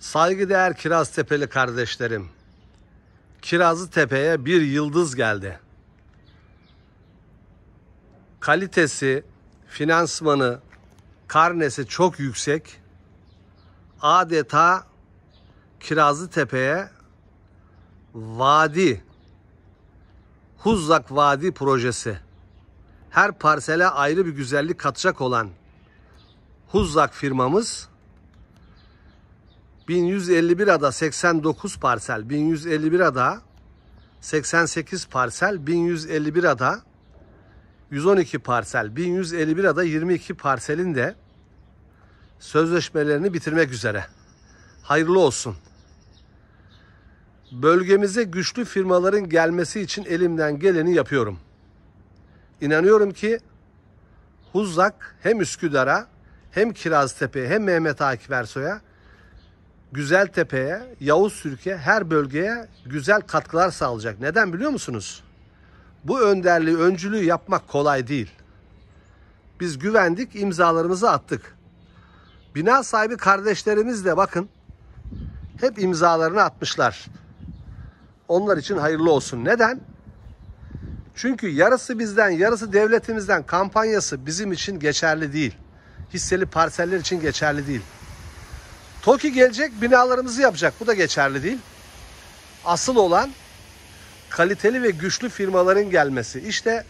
Saygıdeğer Kiraz Tepeli kardeşlerim. Kirazlı Tepe'ye bir yıldız geldi. Kalitesi, finansmanı, karnesi çok yüksek. Adeta Kirazlı Tepe'ye vadi, Huzlak Vadi projesi. Her parsele ayrı bir güzellik katacak olan Huzlak firmamız 1151 ada 89 parsel, 1151 ada 88 parsel, 1151 ada 112 parsel, 1151 ada 22 parselin de sözleşmelerini bitirmek üzere. Hayırlı olsun. Bölgemize güçlü firmaların gelmesi için elimden geleni yapıyorum. İnanıyorum ki Huzlak hem Üsküdar'a hem Kiraztepe'ye hem Mehmet Akif Ersoy'a Güzel tepeye, Yavuz Sürke her bölgeye güzel katkılar sağlayacak. Neden biliyor musunuz? Bu önderliği, öncülüğü yapmak kolay değil. Biz güvendik, imzalarımızı attık. Bina sahibi kardeşlerimiz de bakın hep imzalarını atmışlar. Onlar için hayırlı olsun. Neden? Çünkü yarısı bizden, yarısı devletimizden kampanyası bizim için geçerli değil. Hisseli parseller için geçerli değil. TOKİ gelecek binalarımızı yapacak. Bu da geçerli değil. Asıl olan kaliteli ve güçlü firmaların gelmesi. İşte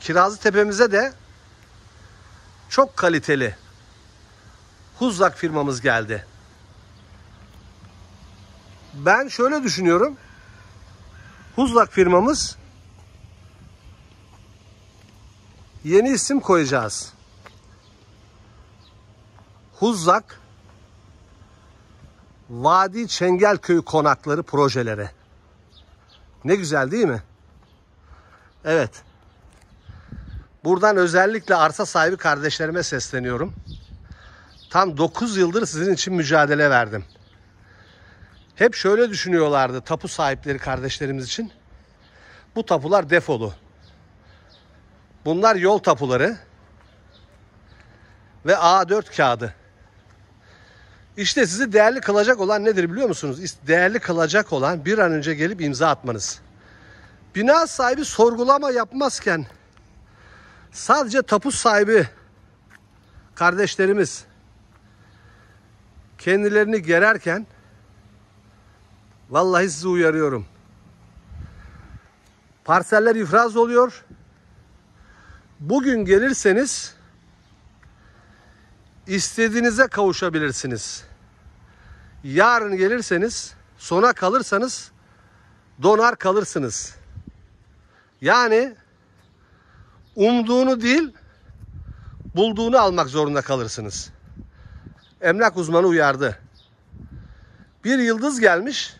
Kirazlı Tepe'mize de çok kaliteli Huzlak firmamız geldi. Ben şöyle düşünüyorum. Huzlak firmamız yeni isim koyacağız. Huzlak Vadi Çengelköy konakları projeleri. Ne güzel değil mi? Evet. Buradan özellikle arsa sahibi kardeşlerime sesleniyorum. Tam 9 yıldır sizin için mücadele verdim. Hep şöyle düşünüyorlardı tapu sahipleri kardeşlerimiz için. Bu tapular defolu. Bunlar yol tapuları ve A4 kağıdı. İşte sizi değerli kılacak olan nedir biliyor musunuz? Değerli kılacak olan bir an önce gelip imza atmanız. Bina sahibi sorgulama yapmazken sadece tapu sahibi kardeşlerimiz kendilerini gererken vallahi sizi uyarıyorum. Parseller ifraz oluyor. Bugün gelirseniz istediğinize kavuşabilirsiniz. Yarın gelirseniz, sona kalırsanız donar kalırsınız. Yani umduğunu değil, bulduğunu almak zorunda kalırsınız. Emlak uzmanı uyardı. Bir yıldız gelmiş,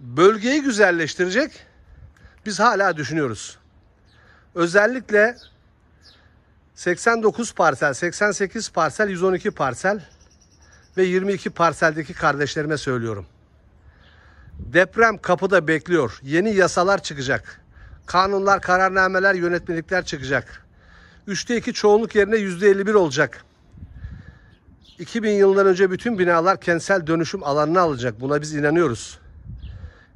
bölgeyi güzelleştirecek. Biz hala düşünüyoruz. Özellikle 89 parsel, 88 parsel, 112 parsel ve 22 parseldeki kardeşlerime söylüyorum. Deprem kapıda bekliyor. Yeni yasalar çıkacak. Kanunlar, kararnameler, yönetmelikler çıkacak. 3'te 2 çoğunluk yerine %51 olacak. 2000 yıldan önce bütün binalar kentsel dönüşüm alanına alacak. Buna biz inanıyoruz.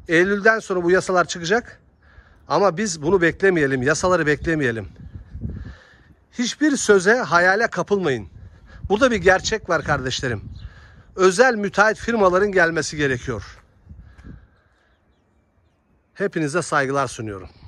Eylül'den sonra bu yasalar çıkacak. Ama biz bunu beklemeyelim. Yasaları beklemeyelim. Hiçbir söze, hayale kapılmayın. Burada bir gerçek var kardeşlerim. Özel müteahhit firmaların gelmesi gerekiyor. Hepinize saygılar sunuyorum.